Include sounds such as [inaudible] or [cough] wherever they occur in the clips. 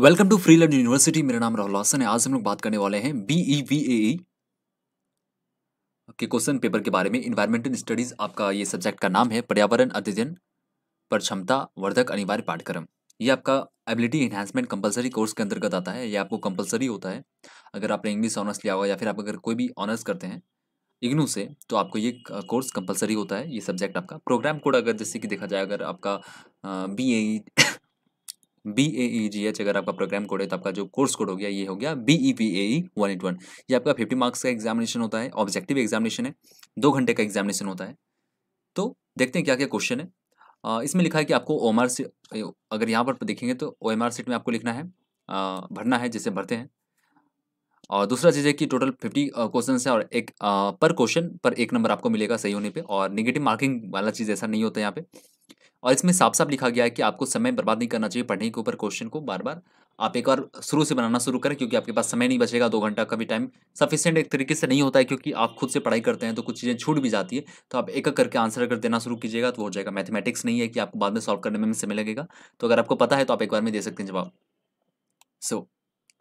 welcome to free university मेरा नाम राहुल हसन है आज हम लोग बात करने वाले हैं बीई वी ए के क्वेश्चन पेपर के बारे में इन्वायरमेंटल स्टडीज आपका ये सब्जेक्ट का नाम है पर्यावरण अध्ययन पर क्षमता वर्धक अनिवार्य पाठ्यक्रम ये आपका एबिलिटी इन्हांसमेंट कंपलसरी कोर्स के अंतर्गत आता है ये आपको कंपलसरी होता है अगर आपने इंग्लिश ऑनर्स लिया हुआ या फिर आप अगर कोई भी ऑनर्स करते हैं इग्नू से तो आपको ये कोर्स कंपलसरी होता है ये सब्जेक्ट आपका प्रोग्राम कोड अगर जैसे कि देखा जाए अगर आपका B A B A E G H अगर आपका प्रोग्राम कोड है तो आपका जो कोर्स कोड हो गया ये हो गया B E P A E one eight one ये आपका फिफ्टी मार्क्स का एग्जामिनेशन होता है ऑब्जेक्टिव एग्जामिनेशन है दो घंटे का एग्जामिनेशन होता है तो देखते हैं क्या क्या क्वेश्चन है इसमें लिखा है कि आपको ओ एम आर अगर यहाँ पर देखेंगे तो ओ एम आर सीट में आपको लिखना है भरना है जैसे भरते हैं और दूसरा चीज़ है कि टोटल फिफ्टी क्वेश्चन है और एक आ, पर क्वेश्चन पर एक नंबर आपको मिलेगा सही होने पे और निगेटिव मार्किंग वाला चीज़ ऐसा नहीं होता है यहाँ पे और इसमें साफ साफ लिखा गया है कि आपको समय बर्बाद नहीं करना चाहिए पढ़ने के ऊपर क्वेश्चन को बार बार आप एक बार शुरू से बनाना शुरू करें क्योंकि आपके पास समय नहीं बचेगा दो घंटा का भी टाइम सफिशियंट एक तरीके से नहीं होता है क्योंकि आप खुद से पढ़ाई करते हैं तो कुछ चीज़ें छूट भी जाती है तो आप एक एक करके आंसर अगर देना शुरू कीजिएगा तो हो जाएगा मैथमेटिक्स नहीं है कि आपको बाद में सॉल्व करने में समय लगेगा तो अगर आपको पता है तो आप एक बार में दे सकते हैं जवाब सो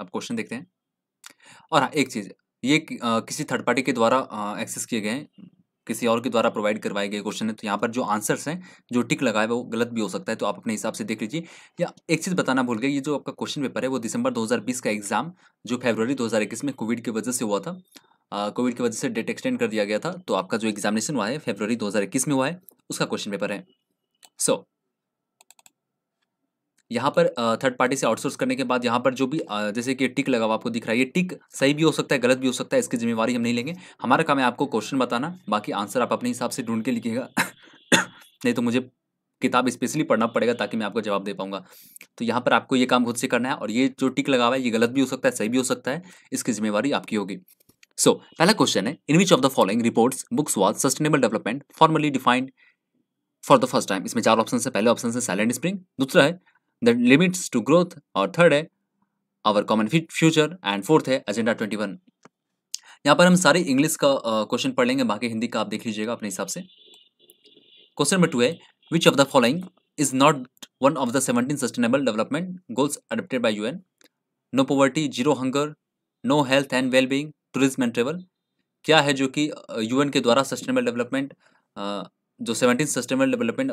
आप क्वेश्चन देखते हैं और हाँ एक चीज़ ये किसी थर्ड पार्टी के द्वारा एक्सेस किए गए हैं किसी और के द्वारा प्रोवाइड करवाए गए क्वेश्चन है तो यहाँ पर जो आंसर्स हैं जो टिक लगाए वो गलत भी हो सकता है तो आप अपने हिसाब से देख लीजिए या एक चीज़ बताना भूल गए ये जो आपका क्वेश्चन पेपर है वो दिसंबर 2020 का एग्ज़ाम जो फरवरी 2021 में कोविड की वजह से हुआ था कोविड की वजह से डेट एक्सटेंड कर दिया गया था तो आपका जो एग्जामिनेशन हुआ है फेबररी दो में हुआ है उसका क्वेश्चन पेपर है सो so, यहाँ पर थर्ड पार्टी से आउटसोर्स करने के बाद यहाँ पर जो भी जैसे कि टिक लगा हुआ आपको दिख रहा है ये टिक सही भी हो सकता है गलत भी हो सकता है इसकी जिम्मेवारी हम नहीं लेंगे हमारा काम है आपको क्वेश्चन बताना बाकी आंसर आप अपने हिसाब से ढूंढ के लिखिएगा [coughs] नहीं तो मुझे किताब स्पेशली पढ़ना पड़ेगा ताकि मैं आपको जवाब दे पाऊंगा तो यहाँ पर आपको ये काम खुद से करना है और ये जो टिक लगा हुआ है ये गलत भी हो सकता है सही भी हो सकता है इसकी जिम्मेवारी आपकी होगी सो so, पहला क्वेश्चन है in which of the following reports books was sustainable development formally defined for the first time इसमें चार ऑप्शन है पहले ऑप्शन है साइलेंट स्प्रिंग दूसरा है द लिमिट्स टू ग्रोथ और थर्ड है our common future and fourth है एजेंडा ट्वेंटी वन यहाँ पर हम सारे इंग्लिश का क्वेश्चन पढ़ लेंगे बाकी हिंदी का आप देख लीजिएगा अपने हिसाब से क्वेश्चन नंबर टू है which of the following is not one of the seventeen sustainable development goals adopted by U N no poverty zero hunger no health and wellbeing tourism and travel क्या है जो कि UN के द्वारा sustainable development जो seventeen sustainable development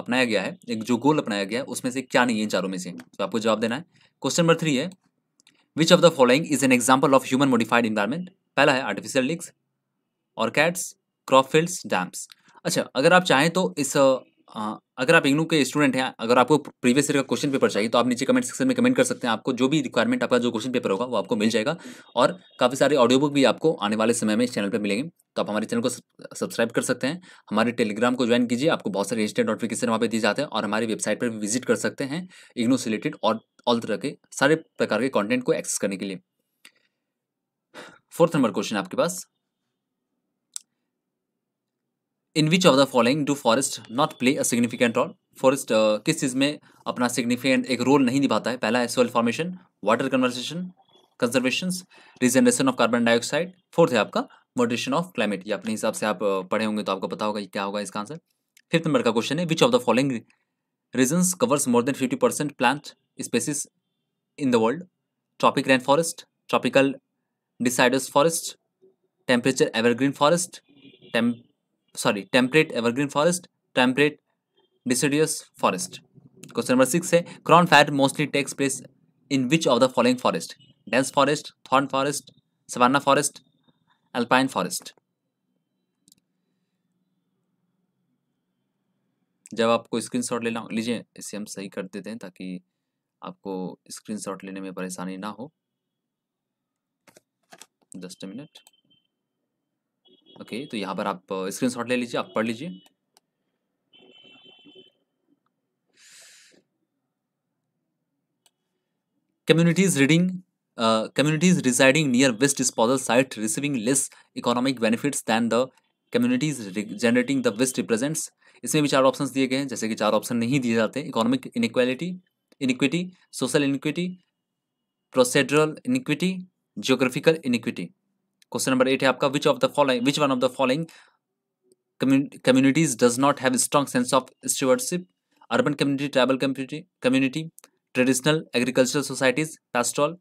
अपनाया गया है एक जो गोल अपनाया गया है उसमें से क्या नहीं है इन चारों में से तो आपको जवाब देना है क्वेश्चन नंबर थ्री है which of the following is an example of human modified environment पहला है आर्टिफिशियल लिक्स और कैट्स क्रॉप फील्ड्स डैम्स अच्छा अगर आप चाहें तो इस अगर आप इग्नू के स्टूडेंट हैं अगर आपको प्रीवियस ईयर का क्वेश्चन पेपर चाहिए तो आप नीचे कमेंट सेक्शन में कमेंट कर सकते हैं आपको जो भी रिक्वायरमेंट आपका जो क्वेश्चन पेपर होगा वो आपको मिल जाएगा और काफ़ी सारे ऑडियो बुक भी आपको आने वाले समय में इस चैनल पर मिलेंगे तो आप हमारे चैनल को सब्सक्राइब कर सकते हैं हमारे टेलीग्राम को ज्वाइन कीजिए आपको बहुत सारे इंस्टेंट नोटिफिकेशन वहाँ पर दिए जाते हैं और हमारी वेबसाइट पर भी विजिट कर सकते हैं इग्नू से रिलेटेड और ऑल तरह के सारे प्रकार के कॉन्टेंट को एक्सेस करने के लिए फोर्थ नंबर क्वेश्चन आपके पास in which of the following do forest not play a significant role forest किस चीज़ में अपना सिग्निफिकेंट एक रोल नहीं निभाता है पहला है soil formation water conversation conservation regeneration of carbon dioxide fourth है आपका मोडेशन ऑफ क्लाइमेट ये अपने हिसाब से आप uh, पढ़े होंगे तो आपको पता होगा क्या होगा इसका आंसर फिफ्थ नंबर का क्वेश्चन है which of the following regions covers more than fifty percent plant species in the world tropic rain forest tropical deciduous forest temperature evergreen forest temp sorry temperate evergreen forest temperate deciduous forest question number six है crown fire mostly takes place in which of the following forest dense forest thorn forest savanna forest alpine forest जब आपको screen shot लेना लीजिए इसे हम सही कर देते हैं ताकि आपको स्क्रीन शॉट लेने में परेशानी ना हो जस्ट मिनट ओके तो यहाँ पर आप स्क्रीनशॉट ले लीजिए आप पढ़ लीजिए communities reading communities residing near waste disposal site receiving less economic benefits than the communities generating the waste represents इसमें भी चार ऑप्शंस दिए गए हैं जैसे कि चार ऑप्शन नहीं दिए जाते economic inequality inequity social inequity procedural inequity geographical inequity question number eight है आपका which of the following which one of the following communities does not have strong sense of stewardship urban community tribal community community traditional agricultural societies pastoral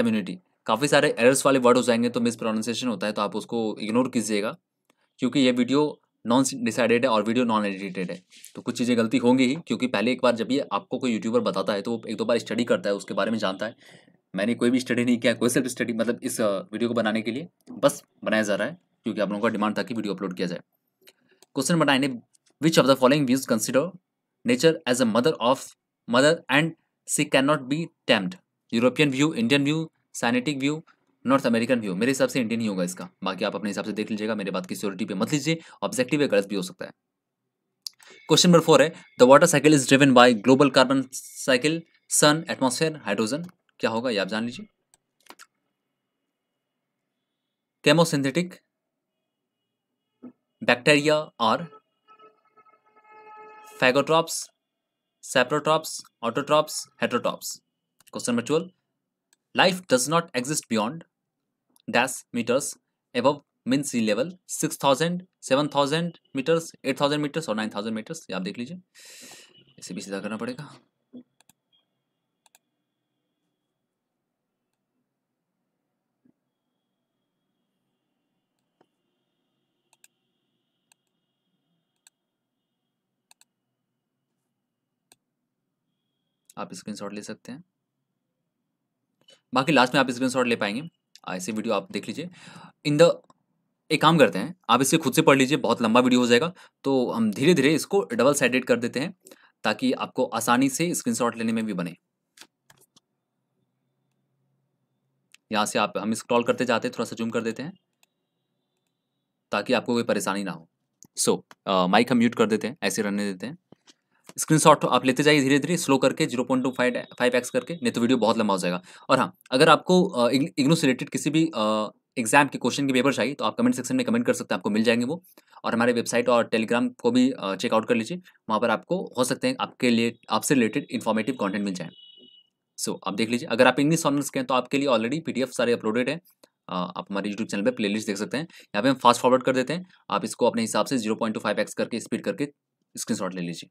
काफ़ी सारे errors वाले word हो जाएंगे तो miss pronunciation होता है तो आप उसको इग्नोर कीजिएगा क्योंकि ये वीडियो नॉन डिसाइडेड है और वीडियो नॉन एडिटेड है तो कुछ चीज़ें गलती होंगी ही क्योंकि पहले एक बार जब ये आपको कोई यूट्यूबर बताता है तो वो एक दो बार स्टडी करता है उसके बारे में जानता है मैंने कोई भी स्टडी नहीं किया कोई सेल्फ स्टडी मतलब इस वीडियो को बनाने के लिए बस बनाया जा रहा है क्योंकि आप लोगों का डिमांड था कि वीडियो अपलोड किया जाए question number nine which of the following views consider nature as a mother of mother and she can not be tamed European view Indian view Sinitic view North American view मेरे हिसाब से Indian ही होगा इसका बाकी आप अपने हिसाब से देख लीजिएगा मेरे बात की सियोरिटी पे मत लीजिए ऑब्जेक्टिव या गलत भी हो सकता है क्वेश्चन नंबर फोर है the water cycle is driven by global carbon cycle sun atmosphere hydrogen क्या होगा ये आप जान लीजिए केमोसिंथेटिक बैक्टीरिया और phagotrophs saprotrophs autotrophs heterotrophs question number twelve life does not exist beyond dash metres above mean sea level six thousand seven thousand metres eight thousand metres और nine thousand metres आप देख लीजिए इसे भी सीधा करना पड़ेगा आप स्क्रीनशॉट ले सकते हैं बाकी लास्ट में आप स्क्रीनशॉट ले पाएंगे ऐसे वीडियो आप देख लीजिए इन द एक काम करते हैं आप इसे खुद से पढ़ लीजिए बहुत लंबा वीडियो हो जाएगा तो हम धीरे धीरे इसको डबल साइडेड कर देते हैं ताकि आपको आसानी से स्क्रीनशॉट लेने में भी बने यहाँ से आप हम स्क्रॉल करते जाते हैं थोड़ा सा जूम कर देते हैं ताकि आपको कोई परेशानी ना हो सो माइक हम म्यूट कर देते हैं ऐसे रहने देते हैं स्क्रीनशॉट आप लेते जाइए धीरे धीरे स्लो करके zero point two five five x करके नहीं तो वीडियो बहुत लंबा हो जाएगा और हाँ अगर आपको इग्नो से रिलेटेड किसी भी एग्जाम के क्वेश्चन के पेपर चाहिए तो आप कमेंट सेक्शन में कमेंट कर सकते हैं आपको मिल जाएंगे वो और हमारे वेबसाइट और टेलीग्राम को भी चेकआउट कर लीजिए वहाँ पर आपको हो सकते हैं आपके लिए आपसे रिलेटेड इन्फॉर्मेटिव कॉन्टेंट मिल जाए सो so, आप देख लीजिए अगर आप इंग्लिश ऑनर्स के हैं तो आपके लिए ऑलरेडी पी सारे अपलोडेड है आप हमारे यूट्यूब चैनल पे प्लेलिस्ट देख सकते हैं यहाँ पे हम फास्ट फॉरवर्ड कर देते हैं आप इसको अपने हिसाब से zero point two five x करके स्पीड करके स्क्रीनशॉट ले लीजिए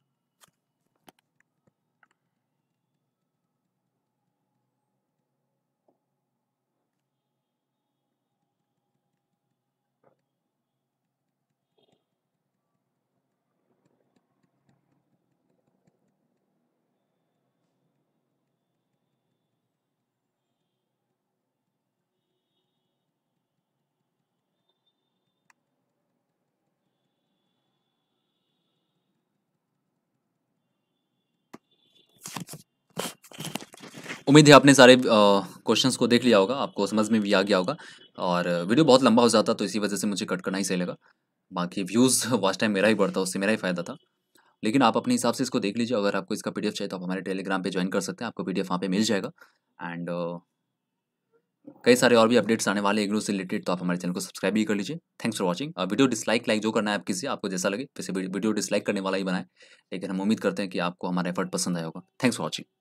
उम्मीद है आपने सारे क्वेश्चंस को देख लिया होगा आपको समझ में भी आ गया होगा और वीडियो बहुत लंबा हो जाता तो इसी वजह से मुझे कट करना ही सही लगा बाकी व्यूज़ वास्ट टाइम मेरा ही बढ़ता उससे मेरा ही फ़ायदा था लेकिन आप अपने हिसाब से इसको देख लीजिए अगर आपको इसका पीडीएफ चाहिए तो आप हमारे टेलीग्राम पे ज्वाइन कर सकते हैं आपको पीडीएफ वहाँ पर मिल जाएगा एंड uh, कई सारे और भी अपडेट्स आने वाले एग्रो से रिलेटेड तो आप हमारे चैनल को सब्सक्राइब भी कर लीजिए thanks for watching video dislike like जो करना है आप किसी आपको जैसा लगे वैसे वीडियो डिसलाइक करने वाला ही बनाए लेकिन हम उम्मीद करते हैं कि आपको हमारा एफर्ट पसंद आएगा होगा थैंक्स फॉर वॉचिंग